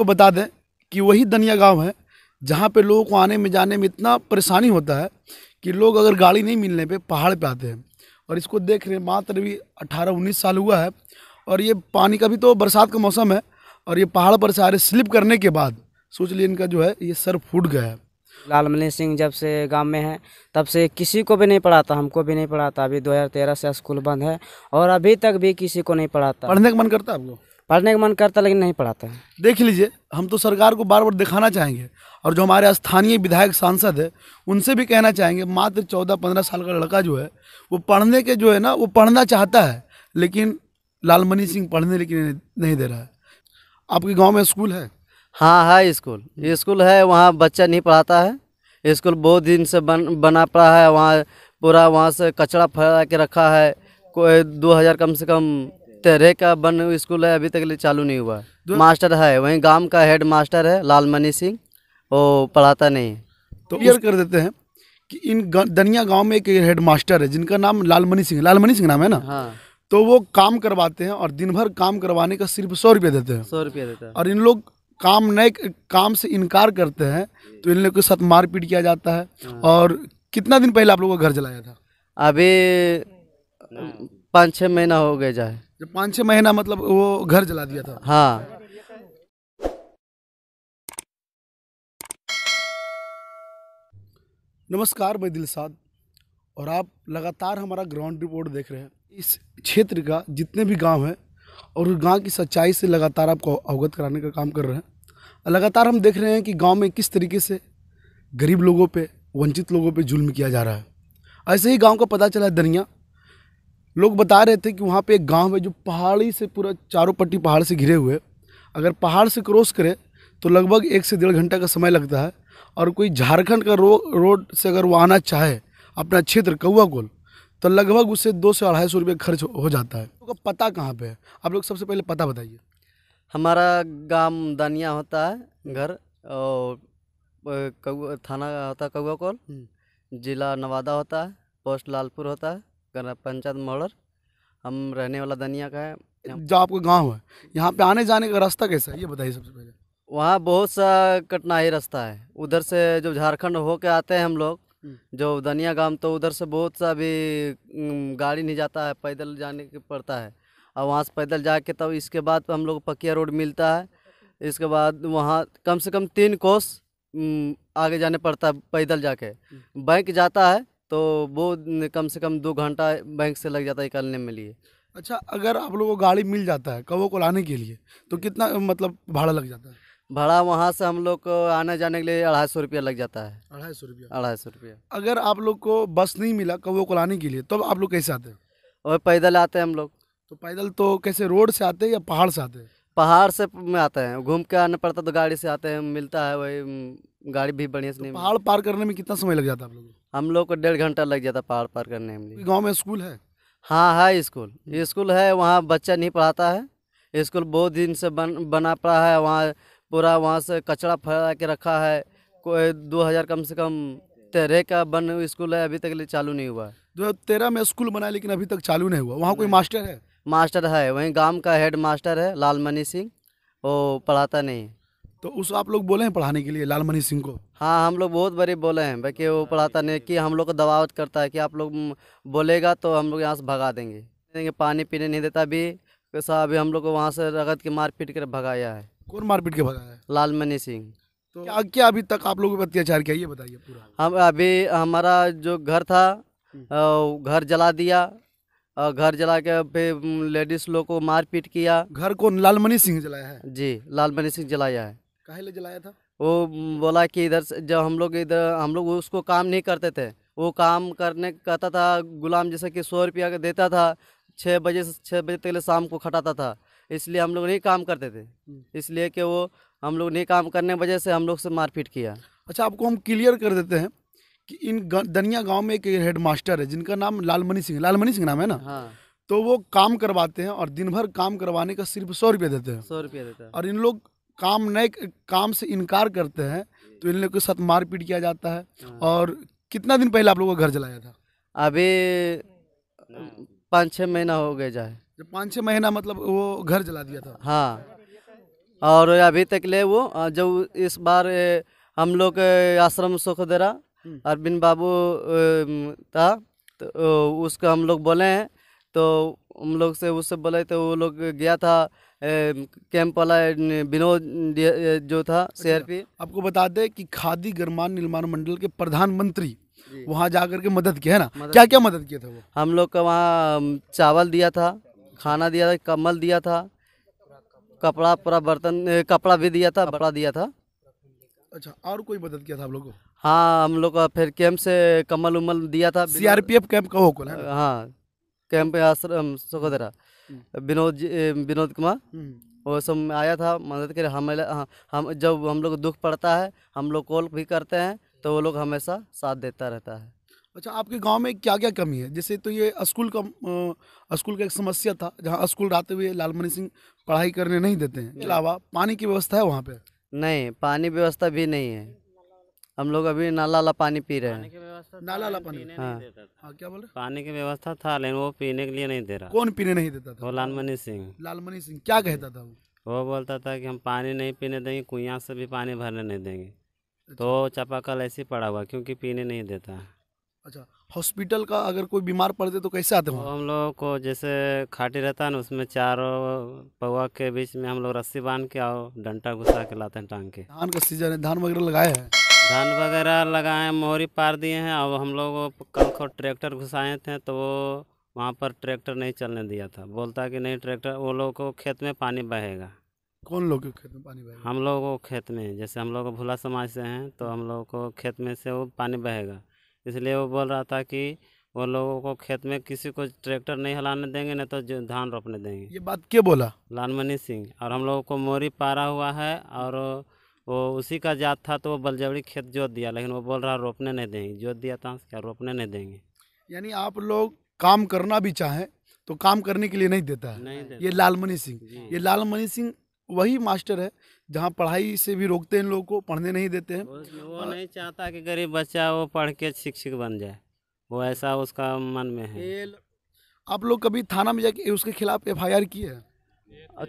आपको बता दें कि वही दनिया गांव है जहाँ पे लोगों को आने में जाने में इतना परेशानी होता है कि लोग अगर गाड़ी नहीं मिलने पे पहाड़ पे आते हैं और इसको देख रहे हैं मात्र भी 18 उन्नीस साल हुआ है और ये पानी का भी तो बरसात का मौसम है और ये पहाड़ पर सारे स्लिप करने के बाद सोच लिए इनका जो है ये सर फूट गया है लाल मनी सिंह जब से गांव में है तब से किसी को भी नहीं पढ़ाता हमको भी नहीं पढ़ाता अभी 2013 से स्कूल बंद है और अभी तक भी किसी को नहीं पढ़ाता पढ़ने का मन करता है आपको पढ़ने का मन करता लेकिन नहीं पढ़ाते हैं देख लीजिए हम तो सरकार को बार बार दिखाना चाहेंगे और जो हमारे स्थानीय विधायक सांसद है उनसे भी कहना चाहेंगे मात्र चौदह पंद्रह साल का लड़का जो है वो पढ़ने के जो है ना वो पढ़ना चाहता है लेकिन लालमणि सिंह पढ़ने लेकिन नहीं दे रहा है आपके गाँव में स्कूल है हाँ है स्कूल स्कूल है वहाँ बच्चा नहीं पढ़ाता है स्कूल बहुत दिन से बन बना पड़ा है वहाँ पूरा वहाँ से कचरा फैला के रखा है कोई दो हज़ार कम से कम तरह का बन स्कूल है अभी तक लिए चालू नहीं हुआ मास्टर है वहीं गांव का हेड मास्टर है लाल मनी सिंह वो पढ़ाता नहीं तो क्लियर कर देते हैं कि इन दनिया गांव में एक हेड मास्टर है जिनका नाम लालमणि सिंह लालमणि सिंह नाम है ना हाँ। तो वो काम करवाते हैं और दिन भर काम करवाने का सिर्फ सौ रुपया देते हैं सौ रुपया देते हैं और इन लोग काम नए काम से इनकार करते हैं तो इन लोग के साथ मारपीट किया जाता है हाँ। और कितना दिन पहले आप लोगों का घर जलाया था अभी पाँच छः महीना हो गए जाए जब पाँच छः महीना मतलब वो घर जला दिया था हाँ नमस्कार मैं दिलसाद और आप लगातार हमारा ग्राउंड रिपोर्ट देख रहे हैं इस क्षेत्र का जितने भी गांव हैं और गाँव की सच्चाई से लगातार आपको अवगत कराने का काम कर रहे हैं लगातार हम देख रहे हैं कि गांव में किस तरीके से गरीब लोगों पे वंचित लोगों पे जुल्म किया जा रहा है ऐसे ही गांव का पता चला है दरिया लोग बता रहे थे कि वहाँ पे एक गांव है जो पहाड़ी से पूरा चारों पट्टी पहाड़ से घिरे हुए अगर पहाड़ से क्रॉस करें तो लगभग एक से डेढ़ घंटा का समय लगता है और कोई झारखंड का रो रोड से अगर वो आना चाहे अपना क्षेत्र कौआ गोल तो लगभग उससे दो से अढ़ाई सौ रुपये खर्च हो जाता है तो पता कहाँ पर है आप लोग सबसे पहले पता बताइए हमारा गाँव दानिया होता है घर और थाना होता है कौआ कोल हम्म। जिला नवादा होता है पोस्ट लालपुर होता है पंचायत मोड़ हम रहने वाला दनिया का है जो आपका गांव है यहाँ पे आने जाने का रास्ता कैसा है ये बताइए सबसे पहले वहाँ बहुत सा कठिनाई रास्ता है उधर से जो झारखंड होके आते हैं हम लोग हम्म। जो दनिया गांव तो उधर से बहुत सा भी गाड़ी नहीं जाता है पैदल जाने के पड़ता है और वहाँ से पैदल जाके तब तो इसके बाद हम लोग पकिया रोड मिलता है इसके बाद वहाँ कम से कम तीन कोस आगे जाने पड़ता है पैदल जाके हम्म। बैंक जाता है तो वो कम से कम दो घंटा बैंक से लग जाता है निकालने में लिए अच्छा अगर आप लोगों को गाड़ी मिल जाता है कबों को लाने के लिए तो कितना मतलब भाड़ा लग जाता है भाड़ा वहाँ से हम लोग को आने जाने के लिए अढ़ाई सौ रुपया लग जाता है अढ़ाई सौ रुपया अढ़ाई सौ रुपया अगर आप लोग को बस नहीं मिला कबों को लाने के लिए तो आप लोग कैसे आते हैं और पैदल आते हैं हम लोग तो पैदल तो कैसे रोड से आते हैं या पहाड़ से आते हैं पहाड़ से आते हैं घूम के आना पड़ता तो गाड़ी से आते हैं मिलता है वही गाड़ी भी बढ़िया से तो नहीं पहाड़ पार करने में कितना समय लग जाता है लोग हम लोग को डेढ़ घंटा लग जाता पहाड़ पार करने में गाँव में स्कूल है हाँ है स्कूल स्कूल है वहाँ बच्चा नहीं पढ़ाता है स्कूल बहुत दिन से बन बना पड़ा है वहाँ पूरा वहाँ से कचरा फैला के रखा है कोई दो हज़ार कम से कम तेरह का बन स्कूल है अभी तक चालू नहीं हुआ है दो हज़ार तेरह में स्कूल बना लेकिन अभी तक चालू नहीं हुआ वहाँ कोई मास्टर है मास्टर है वहीं गांव का हेड मास्टर है लालमणि सिंह वो पढ़ाता नहीं तो उस आप लोग बोले हैं पढ़ाने के लिए लालमणि सिंह को हाँ हम लोग बहुत बड़े बोले हैं बाकी वो पढ़ाता नहीं कि हम लोग को दबावत करता है कि आप लोग बोलेगा तो हम लोग यहाँ से भगा देंगे पानी पीने नहीं देता अभी कैसा अभी हम लोग को वहाँ से रगत के मार पीट कर भगाया है कौन मार पीट के भगाया है लालमणि सिंह तो क्या, क्या अभी तक आप लोगों पर अत्याचार किया ये बताइए पूरा हम अभी हमारा जो घर था हम्म। घर जला दिया घर जला के फिर लेडीज लोग को मार पीट किया घर को लालमणि सिंह जलाया है जी लालमणि सिंह जलाया है कहे ले जलाया था वो बोला कि इधर से जब हम लोग इधर हम लोग उसको काम नहीं करते थे वो काम करने कहता था गुलाम जैसे कि सौ रुपया देता था छः बजे से छः बजे तक शाम को खटाता था इसलिए हम लोग नहीं काम करते थे हम्म। इसलिए कि वो हम लोग नहीं काम करने वजह से हम लोग से मारपीट किया अच्छा आपको हम क्लियर कर देते हैं कि इन दनिया गांव में एक हेड मास्टर है जिनका नाम लालमणि सिंह लालमणि सिंह नाम है ना हाँ। तो वो काम करवाते हैं और दिन भर काम करवाने का सिर्फ सौ रुपया देते हैं सौ रुपया देते हैं और इन लोग काम नए काम से इनकार करते हैं तो इन लोग के साथ मारपीट किया जाता है हाँ। और कितना दिन पहले आप लोगों का घर जलाया था अभी पाँच छः महीना हो गए जाए पाँच छः महीना मतलब वो घर जला दिया था हाँ और अभी तक ले वो जब इस बार हम लोग आश्रम सुखदेरा हम्म। अरविंद बाबू था तो उसको हम लोग बोले हैं तो हम लोग से उससे बोले तो वो लोग गया था कैंप वाला विनोद जो था पे अच्छा, आपको बता दें कि खादी गर्मान निर्माण मंडल के प्रधानमंत्री वहाँ जा करके मदद किया है ना मदद क्या क्या मदद किया था वो हम लोग का वहाँ चावल दिया था खाना दिया था कम्बल दिया था कपड़ा पूरा बर्तन कपड़ा भी दिया था कपड़ा दिया था अच्छा और कोई मदद किया था आप लोग को हाँ हम लोग का फिर कैंप से कमल उमल दिया था C R P F camp का हो हाँ कैंप आश्रम सुखोदरा हम्म। विनोद विनोद कुमार हम्म। वो सब आया था मदद के हम हाँ, हम जब हम लोग दुख पड़ता है हम लोग कॉल भी करते हैं तो वो लोग हमेशा साथ देता रहता है अच्छा आपके गांव में क्या क्या कमी है जैसे तो ये स्कूल का स्कूल का एक समस्या था जहां स्कूल रहते हुए लालमणि सिंह पढ़ाई करने नहीं देते हैं अलावा पानी की व्यवस्था है वहाँ पर नहीं पानी व्यवस्था भी नहीं है हम लोग अभी नाला वाला पानी पी रहे हैं नाला वाला पानी तो हाँ हाँ क्या बोल रहे पानी की व्यवस्था था लेकिन वो पीने के लिए नहीं दे रहा कौन पीने नहीं देता था वो लालमणि सिंह लालमणि सिंह क्या कहता था वो बोलता था कि हम पानी नहीं पीने देंगे कुया से भी पानी भरने नहीं देंगे अच्छा। तो चापाकल ऐसे पड़ा हुआ क्योंकि पीने नहीं देता अच्छा हॉस्पिटल का अगर कोई बीमार पड़ते तो कैसे आते हैं हम लोगों को जैसे खाटी रहता है ना उसमें चारों पौवा के बीच में हम लोग रस्सी बांध के और डंटा घुसा के लाते हैं टांग के धान का सीजन है धान वगैरह लगाए हैं धान वगैरह लगाए मोहरी पार दिए हैं अब हम लोग कल को ट्रैक्टर घुसाए थे तो वो वहाँ पर ट्रैक्टर नहीं चलने दिया था बोलता कि नहीं ट्रैक्टर वो लोग को खेत में पानी बहेगा कौन लोग खेत में पानी बहेगा हम लोग को खेत में जैसे हम लोग भुला समाज से हैं तो हम लोग को खेत में से वो पानी बहेगा इसलिए वो बोल रहा था कि वो लोगों को खेत में किसी को ट्रैक्टर नहीं हलाने देंगे नहीं तो धान रोपने देंगे ये बात क्या बोला लालमणि सिंह और हम लोगों को मोरी पारा हुआ है और वो उसी का जात था तो वो बलजबड़ी खेत जोत दिया लेकिन वो बोल रहा रोपने नहीं देंगे जोत दिया था तो क्या रोपने नहीं देंगे यानी आप लोग काम करना भी चाहें तो काम करने के लिए नहीं देता है नहीं देता। ये लालमणि सिंह ये लालमणि सिंह वही मास्टर है जहाँ पढ़ाई से भी रोकते हैं लोगों को पढ़ने नहीं देते हैं वो, नहीं चाहता कि गरीब बच्चा वो पढ़ के शिक्षक बन जाए वो ऐसा उसका मन में है आप लोग कभी थाना में जाके उसके खिलाफ एफ आई आर किए हैं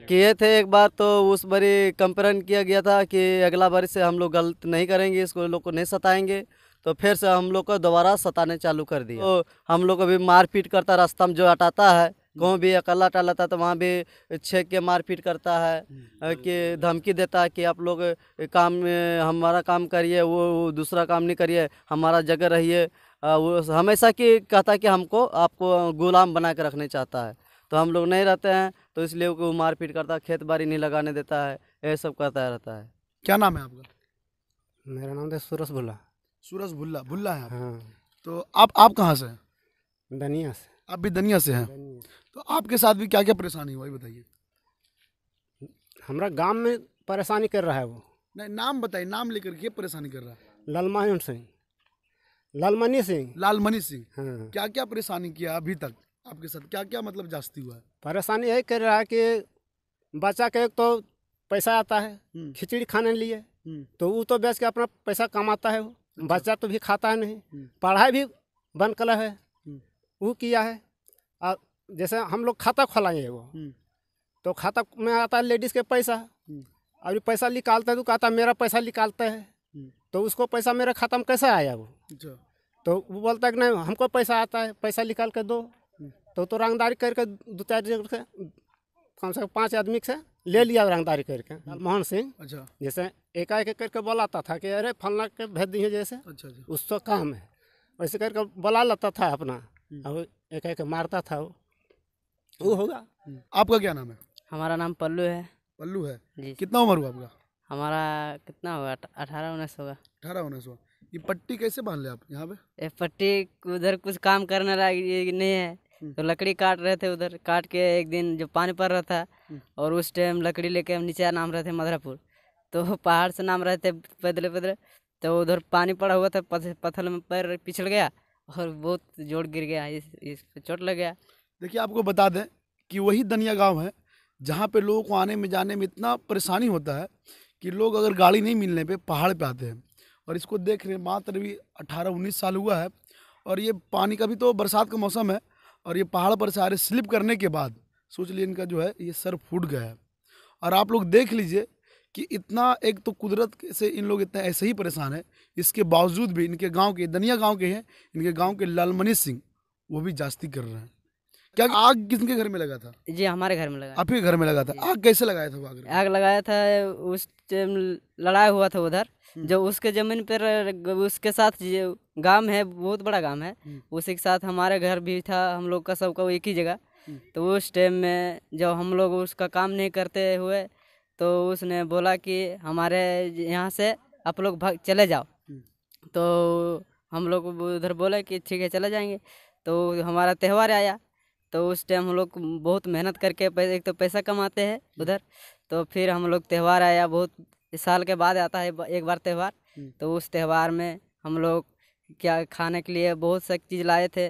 किए थे एक बार तो उस बारी कंप्लेन किया गया था कि अगला बार से हम लोग गलत नहीं करेंगे इसको लोग को नहीं सताएंगे तो फिर से हम लोग को दोबारा सताने चालू कर दिया तो हम लोग अभी मारपीट करता रास्ता में जो हटाता है कहूँ हम्म। भी अकेला टाला था तो वहाँ भी छेक के मारपीट करता है हम्म, हम्म, कि धमकी देता है कि आप लोग काम हमारा काम करिए वो दूसरा काम नहीं करिए हमारा जगह रहिए वो हमेशा कि कहता कि हमको आपको गुलाम बना के रखने चाहता है तो हम लोग नहीं रहते हैं तो इसलिए वो मारपीट करता है खेत बाड़ी नहीं लगाने देता है ये सब करता है रहता है क्या नाम है आपका मेरा नाम है तो सूरज भुल्ला सूरज भुल्ला भुल्ला है हाँ। तो आप आप कहाँ से धनिया दनिया से आप भी दनिया से हैं तो आपके साथ भी क्या क्या परेशानी हुआ बताइए हमारा गांव में परेशानी कर रहा है वो नहीं नाम बताइए नाम लेकर के परेशानी कर रहा है ललमायन सिंह लालमणि सिंह लालमणि सिंह हाँ। क्या क्या परेशानी किया अभी तक आपके साथ क्या क्या मतलब जास्ती हुआ है परेशानी यही कर रहा है कि बच्चा के एक तो पैसा आता है हम्म। खिचड़ी खाने लिए हम्म। तो वो तो बेच के अपना पैसा कमाता है वो अच्छा। बच्चा तो भी खाता है नहीं हम्म। पढ़ाई भी बंद कला है वो किया है और जैसे हम लोग खाता खोलाएंगे वो हम्म। तो खाता में आता है लेडीज़ के पैसा हम्म। अभी पैसा निकालता है तो कहता मेरा पैसा निकालता है हम्म। तो उसको पैसा मेरे खाता में कैसे आया वो अच्छा। तो वो बोलता है कि नहीं हमको पैसा आता है पैसा निकाल के दो तो तो रंगदारी करके दो चार जगह से कम से कम पाँच आदमी से ले लिया रंगदारी करके मोहन सिंह अच्छा जैसे एकाएक करके बुलाता था कि अरे फलना के भेज दिए जैसे अच्छा, अच्छा। उसका काम है वैसे करके बुला लेता था अपना हम्म। अब एक एक मारता था वो वो होगा हम्म। आपका क्या नाम है हमारा नाम पल्लू है पल्लू है जी कितना उम्र हुआ आपका हमारा कितना होगा अठारह उन्नीस होगा अठारह उन्नीस होगा ये पट्टी कैसे बांध ले आप यहाँ पे ये पट्टी उधर कुछ काम करने लगी नहीं है हम्म। तो लकड़ी काट रहे थे उधर काट के एक दिन जब पानी पड़ रहा था और उस टाइम लकड़ी लेके हम नीचे नाम रहे थे मधुरापुर तो पहाड़ से नाम रहे थे पैदले पैदले तो उधर पानी पड़ा हुआ था पत्थर में पैर पिछड़ गया और बहुत जोर गिर गया इस इस चोट लग गया देखिए आपको बता दें कि वही दनिया गांव है जहाँ पे लोगों को आने में जाने में इतना परेशानी होता है कि लोग अगर गाड़ी नहीं मिलने पे पहाड़ पे आते हैं और इसको देख रहे हैं मात्र भी अठारह उन्नीस साल हुआ है और ये पानी का भी तो बरसात का मौसम है और ये पहाड़ पर सारे स्लिप करने के बाद सोच लिए इनका जो है ये सर फूट गया है और आप लोग देख लीजिए कि इतना एक तो कुदरत से इन लोग इतना ऐसे ही परेशान है इसके बावजूद भी इनके गांव के दनिया गांव के हैं इनके गांव के लालमणि सिंह वो भी जास्ती कर रहे हैं क्या आग किसके घर में लगा था जी हमारे घर में लगा आपके घर में लगा था आग कैसे लगाया था वो आग आग लगाया था उस लड़ाई हुआ था उधर हम्म। जो उसके जमीन पर उसके साथ गांव है बहुत बड़ा गांव है हम्म। उसी के साथ हमारे घर भी था हम लोग का सबका एक ही जगह हम्म। तो उस टाइम में जब हम लोग उसका काम नहीं करते हुए तो उसने बोला कि हमारे यहाँ से आप लोग भाग चले जाओ हम्म। तो हम लोग उधर बोले कि ठीक है चले जाएंगे तो हमारा त्यौहार आया तो उस टाइम हम लोग बहुत मेहनत करके एक तो पैसा कमाते हैं हम्म। उधर तो फिर हम लोग त्यौहार आया बहुत साल के बाद आता है एक बार त्यौहार हम्म। तो उस त्यौहार में हम लोग क्या खाने के लिए बहुत सारी चीज़ लाए थे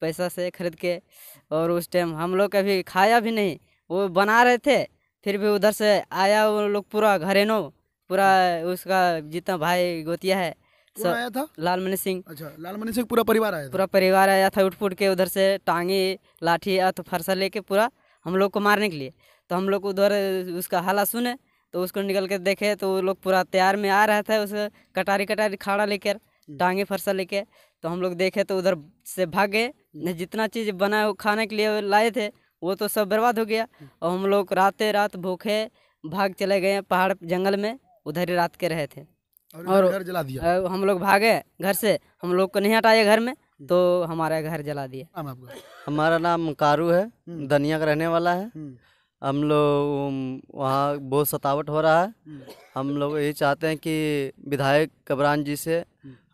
पैसा से खरीद के और उस टाइम हम लोग कभी खाया भी नहीं वो बना रहे थे फिर भी उधर से आया वो लोग पूरा घरेनो पूरा उसका जितना भाई गोतिया है सब आया था लाल सिंह अच्छा लाल मनी सिंह पूरा परिवार आया पूरा परिवार आया था उठ के उधर से टांगे लाठी या तो फरसा लेके पूरा हम लोग को मारने के लिए तो हम लोग उधर उसका हाला सुने तो उसको निकल के देखे तो वो लोग पूरा तैयार में आ रहा था उस कटारी कटारी खाड़ा लेकर हम्म। टांगे फरसा लेके तो हम लोग देखे तो उधर से भागे हम्म। जितना चीज़ बनाए वो खाने के लिए लाए थे वो तो सब बर्बाद हो गया हम्म। और हम लोग रातें रात भूखे भाग चले गए पहाड़ जंगल में उधर ही रात के रहे थे और, घर जला दिया हम लोग भागे घर से हम लोग को नहीं हटाया घर में हम्म। तो हमारा घर जला दिया हमारा नाम कारू है धनिया हम्म। का रहने वाला है हम लोग वहाँ बहुत सतावट हो रहा है हम लोग यही चाहते हैं कि विधायक कबरान जी से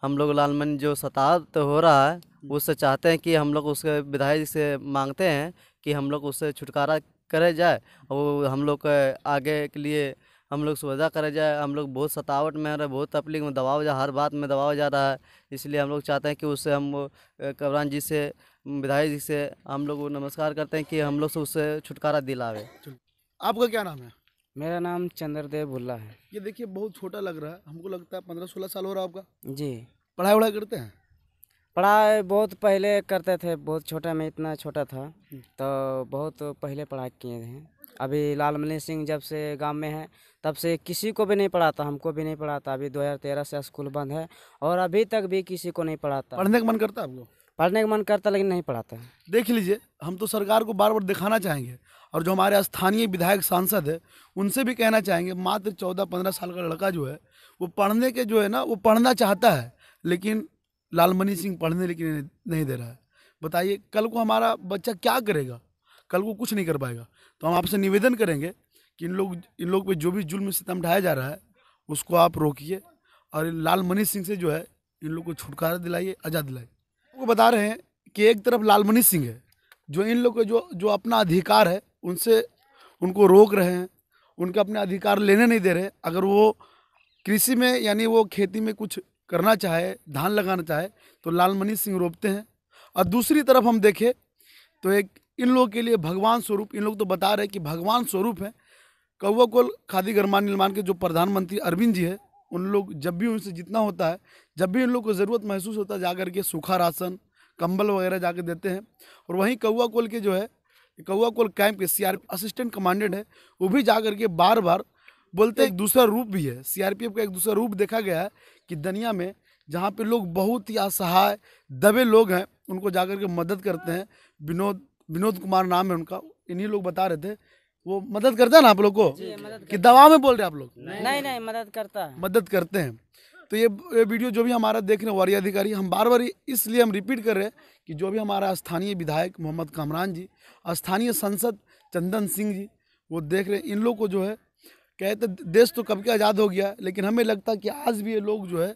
हम लोग लालमन जो सतावट हो रहा है उससे चाहते हैं कि हम लोग उसके विधायक से मांगते हैं कि हम लोग उससे छुटकारा करे जाए और हम लोग आगे के लिए हम लोग सुविधा करे जाए हम लोग बहुत सतावट में रहे बहुत तकलीफ में दबाव जा हर बात में दबाव जा रहा है इसलिए हम लोग चाहते हैं कि उससे हम कबरान जी से विधायक जी से हम लोग नमस्कार करते हैं कि हम लोग से उससे छुटकारा दिलावे आपका क्या नाम है मेरा नाम चंद्रदेव भुल्ला है ये देखिए बहुत छोटा लग रहा है हमको लगता है पंद्रह सोलह साल हो रहा है आपका जी पढ़ाई वढ़ाई करते हैं पढ़ाई बहुत पहले करते थे बहुत छोटा में इतना छोटा था हम्म। तो बहुत पहले पढ़ाई किए हैं अभी लाल मनी सिंह जब से गांव में है तब से किसी को भी नहीं पढ़ाता हमको भी नहीं पढ़ाता अभी 2013 से स्कूल बंद है और अभी तक भी किसी को नहीं पढ़ाता पढ़ने का मन करता है आपको पढ़ने का मन करता लेकिन नहीं पढ़ाता देख लीजिए हम तो सरकार को बार बार दिखाना चाहेंगे और जो हमारे स्थानीय विधायक सांसद है उनसे भी कहना चाहेंगे मात्र चौदह पंद्रह साल का लड़का जो है वो पढ़ने के जो है ना वो पढ़ना चाहता है लेकिन मनी सिंह पढ़ने लिखने नहीं दे रहा है बताइए कल को हमारा बच्चा क्या करेगा कल को कुछ नहीं कर पाएगा तो हम आपसे निवेदन करेंगे कि इन लोग इन लोग पे जो भी जुल्म सितम ढाया जा रहा है उसको आप रोकिए और लाल मनी सिंह से जो है इन लोग को छुटकारा दिलाइए आज़ाद दिलाइए आपको बता रहे हैं कि एक तरफ लाल मनी सिंह है जो इन लोग का जो जो अपना अधिकार है उनसे उनको रोक रहे हैं उनके अपने अधिकार लेने नहीं दे रहे अगर वो कृषि में यानी वो खेती में कुछ करना चाहे धान लगाना चाहे तो लालमणि सिंह रोपते हैं और दूसरी तरफ हम देखें तो एक इन लोगों के लिए भगवान स्वरूप इन लोग तो बता रहे हैं कि भगवान स्वरूप हैं कोल खादी गर्मान निर्माण के जो प्रधानमंत्री अरविंद जी हैं उन लोग जब भी उनसे जितना होता है जब भी उन लोग को ज़रूरत महसूस होता है जा के सूखा राशन कंबल वगैरह जा देते हैं और वहीं कौवा कोल के जो है कौवा कोल कैंप के सी असिस्टेंट कमांडेंट है वो भी जा के बार बार बोलते एक दूसरा रूप भी है सीआरपीएफ का एक दूसरा रूप देखा गया है कि दुनिया में जहाँ पे लोग बहुत ही असहाय दबे लोग हैं उनको जाकर के मदद करते हैं विनोद विनोद कुमार नाम है उनका इन्हीं लोग बता रहे थे वो मदद करता है ना आप लोग को कि दवा में बोल रहे आप लोग नहीं नहीं, नहीं मदद करता है मदद करते हैं तो ये ये वीडियो जो भी हमारा देख रहे हैं अधिकारी हम बार बार इसलिए हम रिपीट कर रहे हैं कि जो भी हमारा स्थानीय विधायक मोहम्मद कामरान जी स्थानीय सांसद चंदन सिंह जी वो देख रहे हैं इन लोग को जो है कहते देश तो कब के आज़ाद हो गया लेकिन हमें लगता कि आज भी ये लोग जो है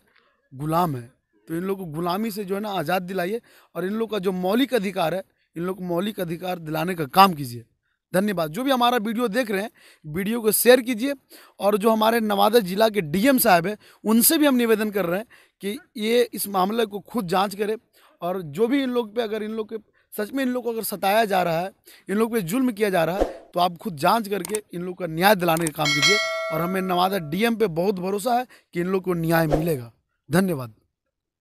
गुलाम है तो इन लोग को गुलामी से जो है ना आज़ाद दिलाइए और इन लोग का जो मौलिक अधिकार है इन लोग को मौलिक अधिकार दिलाने का काम कीजिए धन्यवाद जो भी हमारा वीडियो देख रहे हैं वीडियो को शेयर कीजिए और जो हमारे नवादा ज़िला के डीएम साहब हैं उनसे भी हम निवेदन कर रहे हैं कि ये इस मामले को खुद जांच करें और जो भी इन लोग पे अगर इन लोग के सच में इन लोग को अगर सताया जा रहा है इन लोग पे जुल्म किया जा रहा है तो आप खुद जांच करके इन लोग का न्याय दिलाने का काम कीजिए और हमें नवादा डीएम पे बहुत भरोसा है कि इन लोग को न्याय मिलेगा धन्यवाद